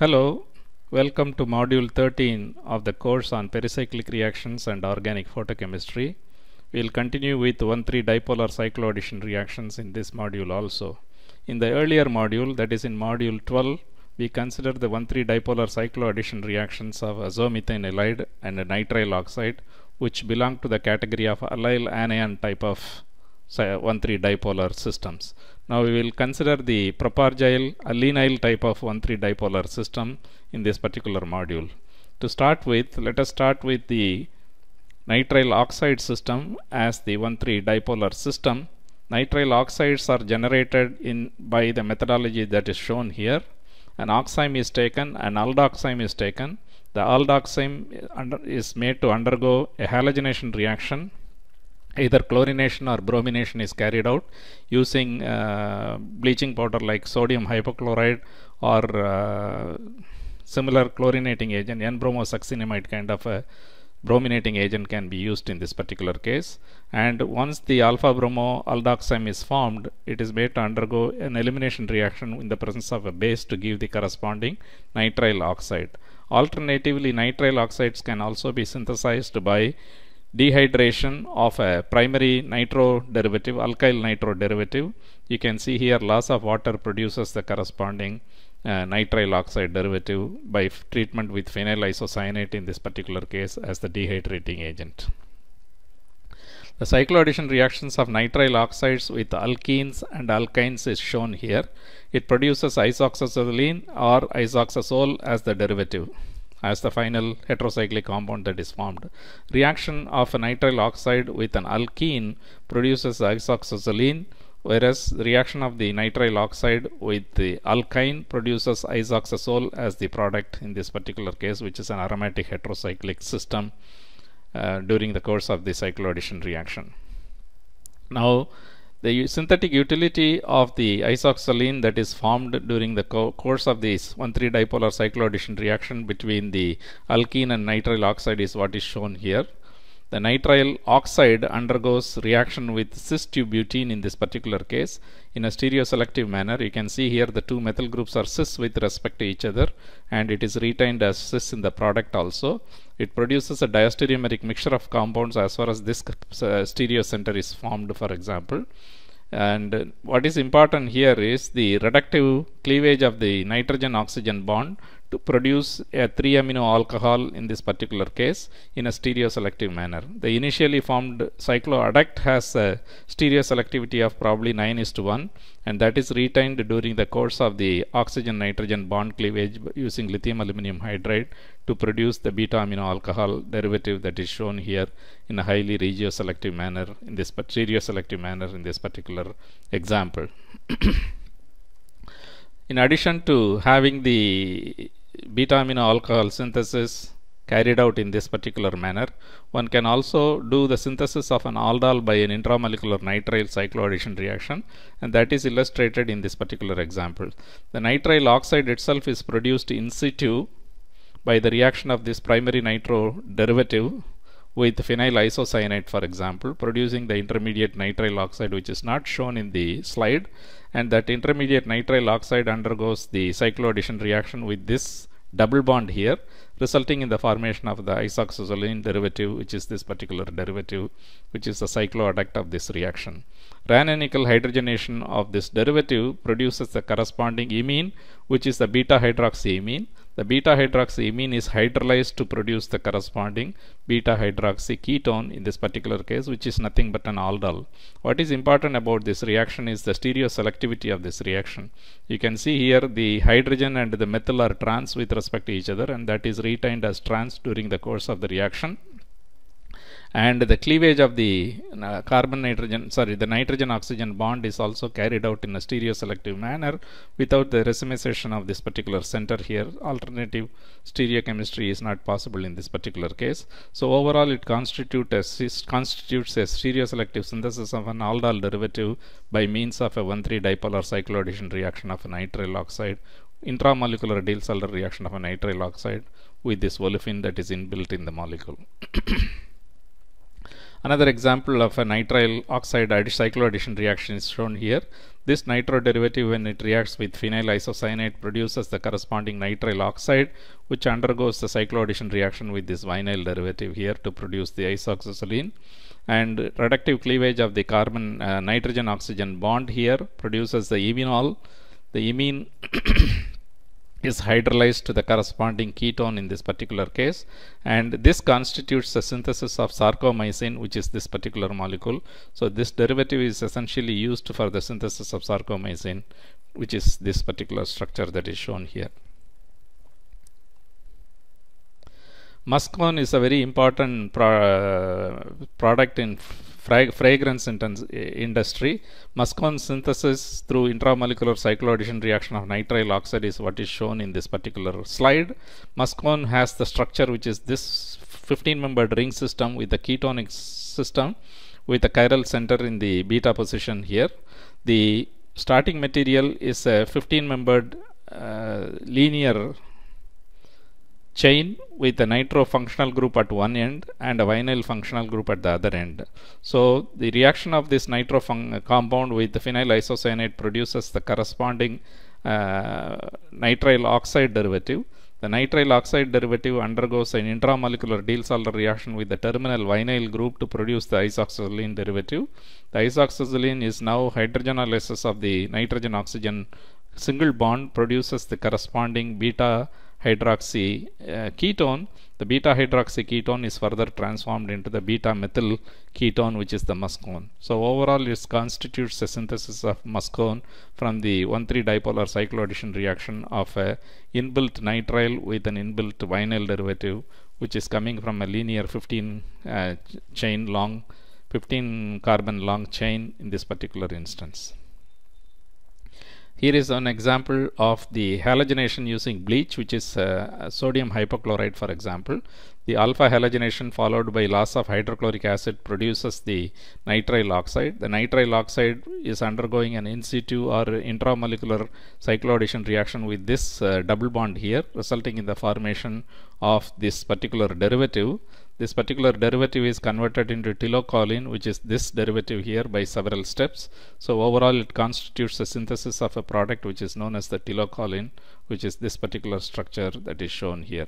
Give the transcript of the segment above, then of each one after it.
Hello, welcome to module 13 of the course on pericyclic reactions and organic photochemistry. We will continue with 1,3 dipolar cycloaddition reactions in this module also. In the earlier module, that is in module 12, we considered the 1,3 dipolar cycloaddition reactions of azomethane halide and nitrile oxide which belong to the category of allyl anion type of 1,3 dipolar systems. Now we will consider the propargyl allynyl type of 1,3 dipolar system in this particular module. To start with, let us start with the nitrile oxide system as the 1,3 dipolar system. Nitrile oxides are generated in by the methodology that is shown here. An oxime is taken, an aldoxime is taken. The aldoxime is made to undergo a halogenation reaction either chlorination or bromination is carried out using uh, bleaching powder like sodium hypochlorite or uh, similar chlorinating agent n-bromosuccinamide kind of a brominating agent can be used in this particular case and once the alpha bromo aldoxime is formed it is made to undergo an elimination reaction in the presence of a base to give the corresponding nitrile oxide alternatively nitrile oxides can also be synthesized by dehydration of a primary nitro derivative, alkyl nitro derivative. You can see here loss of water produces the corresponding uh, nitrile oxide derivative by treatment with phenyl isocyanate in this particular case as the dehydrating agent. The cycloaddition reactions of nitrile oxides with alkenes and alkynes is shown here. It produces isoxazoline or isoxazole as the derivative as the final heterocyclic compound that is formed. Reaction of a nitrile oxide with an alkene produces isoxazoline whereas reaction of the nitrile oxide with the alkyne produces isoxazole as the product in this particular case which is an aromatic heterocyclic system uh, during the course of the cycloaddition reaction. Now the synthetic utility of the isoxaline that is formed during the co course of this 1,3 dipolar cycloaddition reaction between the alkene and nitrile oxide is what is shown here. The nitrile oxide undergoes reaction with cis-2-butene in this particular case in a stereoselective manner. You can see here the two methyl groups are cis with respect to each other and it is retained as cis in the product also. It produces a diastereomeric mixture of compounds as far as this uh, stereocenter is formed, for example. And what is important here is the reductive cleavage of the nitrogen-oxygen bond to produce a 3 amino alcohol in this particular case in a stereoselective manner. The initially formed cycloadduct has a stereoselectivity of probably 9 is to 1 and that is retained during the course of the oxygen nitrogen bond cleavage using lithium aluminum hydride to produce the beta amino alcohol derivative that is shown here in a highly regioselective manner in this stereoselective manner in this particular example. in addition to having the beta amino alcohol synthesis carried out in this particular manner, one can also do the synthesis of an aldol by an intramolecular nitrile cycloaddition reaction and that is illustrated in this particular example. The nitrile oxide itself is produced in situ by the reaction of this primary nitro derivative with phenyl isocyanate for example producing the intermediate nitrile oxide which is not shown in the slide and that intermediate nitrile oxide undergoes the cycloaddition reaction with this double bond here resulting in the formation of the isoxazoline derivative which is this particular derivative which is the cycloadduct of this reaction. Rananical hydrogenation of this derivative produces the corresponding imine which is the beta hydroxyamine the beta hydroxyamine is hydrolyzed to produce the corresponding beta hydroxy ketone in this particular case which is nothing but an aldol. What is important about this reaction is the stereoselectivity of this reaction. You can see here the hydrogen and the methyl are trans with respect to each other and that is retained as trans during the course of the reaction and the cleavage of the carbon nitrogen sorry the nitrogen oxygen bond is also carried out in a stereoselective manner without the racemization of this particular center here alternative stereochemistry is not possible in this particular case so overall it constitute a, constitutes a stereoselective synthesis of an aldol derivative by means of a 1,3 dipolar cycloaddition reaction of nitrile oxide intramolecular Diels-Alder reaction of a nitrile oxide with this olefin that is inbuilt in the molecule Another example of a nitrile oxide cycloaddition reaction is shown here. This nitro derivative when it reacts with phenyl isocyanate produces the corresponding nitrile oxide which undergoes the cycloaddition reaction with this vinyl derivative here to produce the isoxazoline and reductive cleavage of the carbon uh, nitrogen oxygen bond here produces the imminol the imine is hydrolyzed to the corresponding ketone in this particular case and this constitutes the synthesis of sarcomycin which is this particular molecule so this derivative is essentially used for the synthesis of sarcomycin which is this particular structure that is shown here muscone is a very important pro uh, product in fragrance eh, industry. Muscone synthesis through intramolecular cycloaddition reaction of nitrile oxide is what is shown in this particular slide. Muscone has the structure which is this 15 membered ring system with the ketonic system with the chiral center in the beta position here. The starting material is a 15 membered uh, linear chain with a nitro functional group at one end and a vinyl functional group at the other end. So the reaction of this nitro uh, compound with the phenyl isocyanate produces the corresponding uh, nitrile oxide derivative. The nitrile oxide derivative undergoes an intramolecular Diels-Alder reaction with the terminal vinyl group to produce the isoxazoline derivative. The isoxazoline is now hydrogenolysis of the nitrogen-oxygen single bond produces the corresponding beta hydroxy uh, ketone the beta hydroxy ketone is further transformed into the beta methyl ketone which is the muscone so overall it constitutes a synthesis of muscone from the 1,3 dipolar cycloaddition reaction of a inbuilt nitrile with an inbuilt vinyl derivative which is coming from a linear 15 uh, chain long 15 carbon long chain in this particular instance here is an example of the halogenation using bleach which is uh, sodium hypochlorite for example. The alpha halogenation followed by loss of hydrochloric acid produces the nitrile oxide. The nitrile oxide is undergoing an in situ or intramolecular cycloaddition reaction with this uh, double bond here resulting in the formation of this particular derivative. This particular derivative is converted into telocoline which is this derivative here by several steps. So overall it constitutes a synthesis of a product which is known as the telocoline which is this particular structure that is shown here.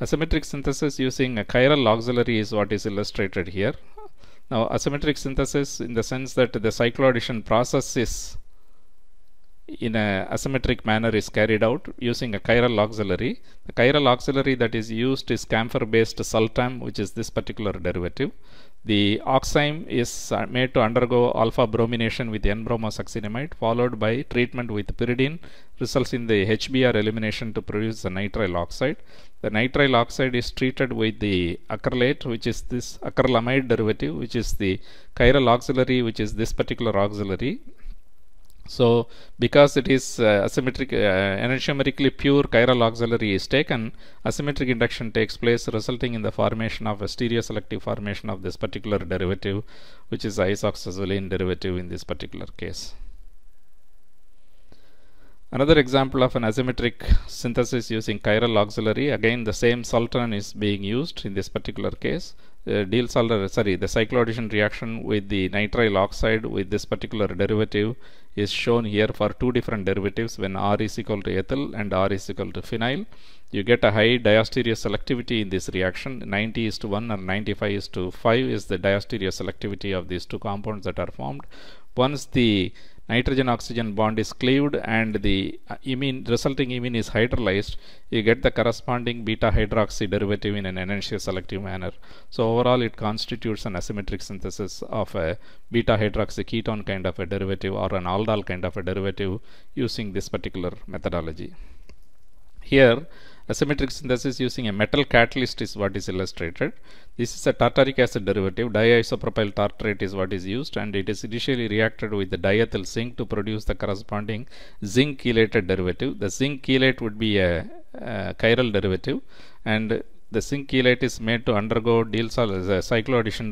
Asymmetric synthesis using a chiral auxiliary is what is illustrated here. Now asymmetric synthesis in the sense that the cycloaddition process is in a asymmetric manner is carried out using a chiral auxiliary. The chiral auxiliary that is used is camphor based sultam which is this particular derivative. The oxime is uh, made to undergo alpha bromination with N-bromosuccinamide followed by treatment with pyridine results in the HBr elimination to produce the nitrile oxide. The nitrile oxide is treated with the acrylate which is this acrylamide derivative which is the chiral auxiliary which is this particular auxiliary so because it is uh, asymmetric, uh, enantiomerically pure chiral auxiliary is taken, asymmetric induction takes place resulting in the formation of a stereoselective formation of this particular derivative which is isoxazoline derivative in this particular case. Another example of an asymmetric synthesis using chiral auxiliary, again the same sultan is being used in this particular case uh, deals all sorry the cycloaddition reaction with the nitrile oxide with this particular derivative is shown here for two different derivatives when R is equal to ethyl and R is equal to phenyl you get a high diastereoselectivity selectivity in this reaction 90 is to 1 or 95 is to 5 is the diastereoselectivity of these two compounds that are formed once the nitrogen oxygen bond is cleaved and the uh, imine resulting imine is hydrolyzed you get the corresponding beta hydroxy derivative in an enantioselective manner so overall it constitutes an asymmetric synthesis of a beta hydroxy ketone kind of a derivative or an aldol kind of a derivative using this particular methodology here Asymmetric synthesis using a metal catalyst is what is illustrated. This is a tartaric acid derivative. Diisopropyl tartrate is what is used and it is initially reacted with the diethyl zinc to produce the corresponding zinc chelated derivative. The zinc chelate would be a, a chiral derivative and the zinc chelate is made to undergo deal uh, cycloaddition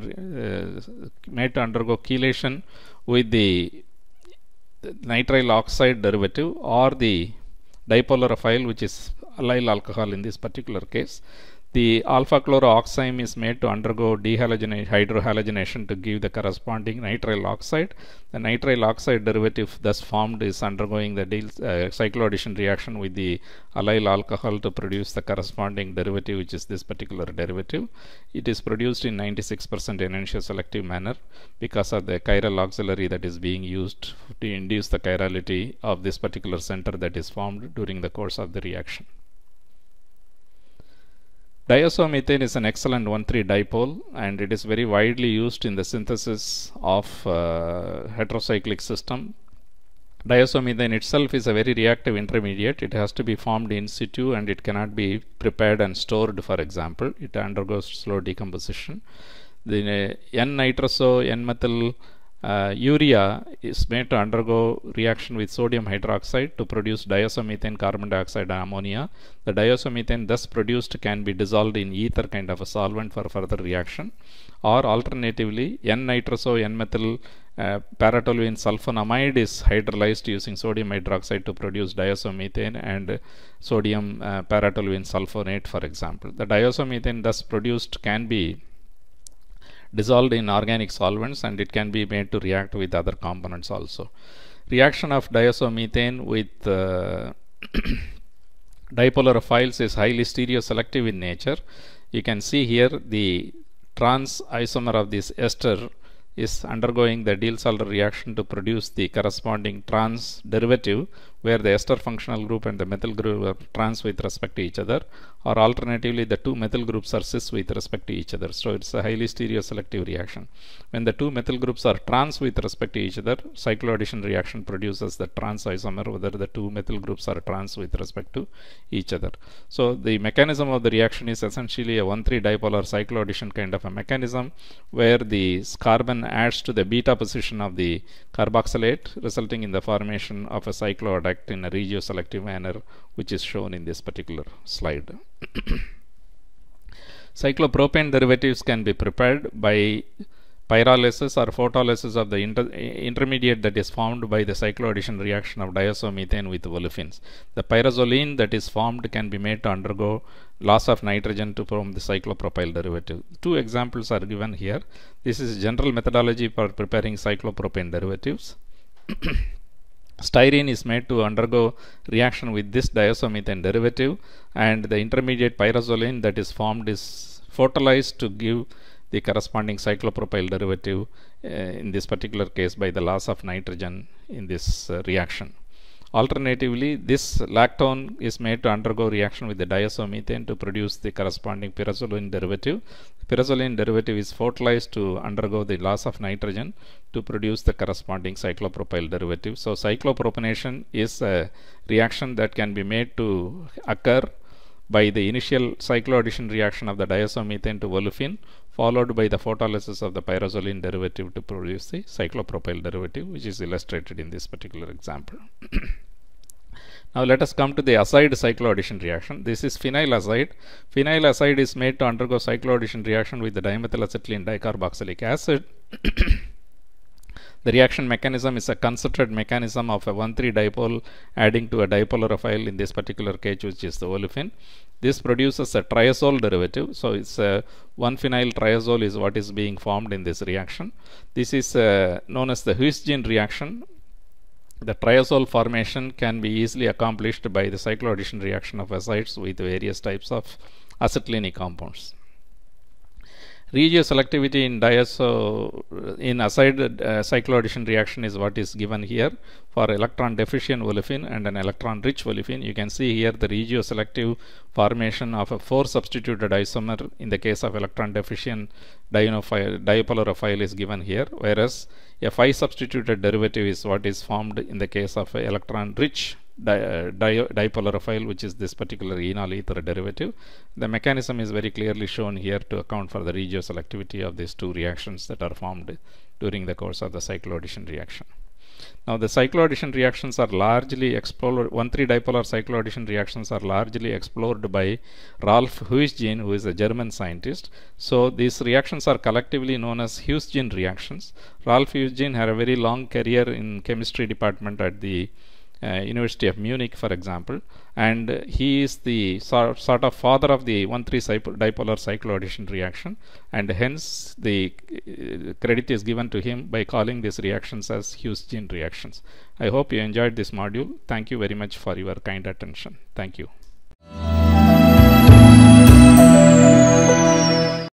uh, made to undergo chelation with the nitrile oxide derivative or the dipolarophile, which is allyl alcohol in this particular case. The alpha oxime is made to undergo dehalogenation, hydrohalogenation to give the corresponding nitrile oxide. The nitrile oxide derivative thus formed is undergoing the uh, cycloaddition reaction with the allyl alcohol to produce the corresponding derivative which is this particular derivative. It is produced in 96% enantioselective manner because of the chiral auxiliary that is being used to induce the chirality of this particular center that is formed during the course of the reaction. Diazoomethane is an excellent 1,3 dipole and it is very widely used in the synthesis of uh, heterocyclic system. Diazoomethane itself is a very reactive intermediate. It has to be formed in situ and it cannot be prepared and stored for example. It undergoes slow decomposition. The uh, N-nitroso, N-methyl uh, urea is made to undergo reaction with sodium hydroxide to produce diosomethane carbon dioxide and ammonia. The diosomethane thus produced can be dissolved in ether kind of a solvent for further reaction or alternatively N-nitroso N-methyl uh, paratoluene sulfonamide is hydrolyzed using sodium hydroxide to produce diosomethane and sodium uh, paratoluene sulfonate for example. The diosomethane thus produced can be dissolved in organic solvents and it can be made to react with other components also. Reaction of diisomethane with uh, dipolar is highly stereoselective in nature. You can see here the trans isomer of this ester is undergoing the Diels-Alder reaction to produce the corresponding trans derivative where the ester functional group and the methyl group are trans with respect to each other or alternatively the two methyl groups are cis with respect to each other so it's a highly stereoselective reaction when the two methyl groups are trans with respect to each other cycloaddition reaction produces the trans isomer whether the two methyl groups are trans with respect to each other so the mechanism of the reaction is essentially a 1,3 dipolar cycloaddition kind of a mechanism where the carbon adds to the beta position of the carboxylate resulting in the formation of a cycloadduct effect in a regioselective manner which is shown in this particular slide. Cyclopropane derivatives can be prepared by pyrolysis or photolysis of the inter intermediate that is formed by the cycloaddition reaction of diazomethane with olefins. The pyrazoline that is formed can be made to undergo loss of nitrogen to form the cyclopropyl derivative. Two examples are given here. This is general methodology for preparing cyclopropane derivatives. Styrene is made to undergo reaction with this diisomethane derivative and the intermediate pyrazoline that is formed is photolysed to give the corresponding cyclopropyl derivative uh, in this particular case by the loss of nitrogen in this uh, reaction. Alternatively, this lactone is made to undergo reaction with the diazomethane to produce the corresponding pyrazoline derivative. Pyrazoline derivative is fertilized to undergo the loss of nitrogen to produce the corresponding cyclopropyl derivative. So, cyclopropanation is a reaction that can be made to occur by the initial cycloaddition reaction of the diazomethane to olefin followed by the photolysis of the pyrazoline derivative to produce the cyclopropyl derivative which is illustrated in this particular example. Now let us come to the azide cycloaddition reaction. This is Phenyl acyl is made to undergo cycloaddition reaction with the acetylene dicarboxylic acid. the reaction mechanism is a concerted mechanism of a 1,3 dipole adding to a dipolarophile in this particular case which is the olefin. This produces a triazole derivative. So it's a 1-phenyl triazole is what is being formed in this reaction. This is uh, known as the Huisgen reaction the triazole formation can be easily accomplished by the cycloaddition reaction of acids with various types of acetylene compounds. Regioselectivity in diazo in acid uh, cycloaddition reaction is what is given here for electron deficient olefin and an electron rich olefin. You can see here the regioselective formation of a four substituted isomer in the case of electron deficient dipolarophile is given here whereas a five substituted derivative is what is formed in the case of electron rich di uh, dipolarophile which is this particular enol ether derivative. The mechanism is very clearly shown here to account for the regioselectivity of these two reactions that are formed during the course of the cycloaddition reaction. Now the cycloaddition reactions are largely explored, 1,3 dipolar cycloaddition reactions are largely explored by Ralph Huisgen, who is a German scientist. So these reactions are collectively known as Huisgen reactions. Ralph Huisgen had a very long career in chemistry department at the uh, University of Munich, for example, and uh, he is the sort of father of the 1,3 dipolar cycloaddition reaction, and hence the uh, credit is given to him by calling these reactions as Hughes gene reactions. I hope you enjoyed this module. Thank you very much for your kind attention. Thank you.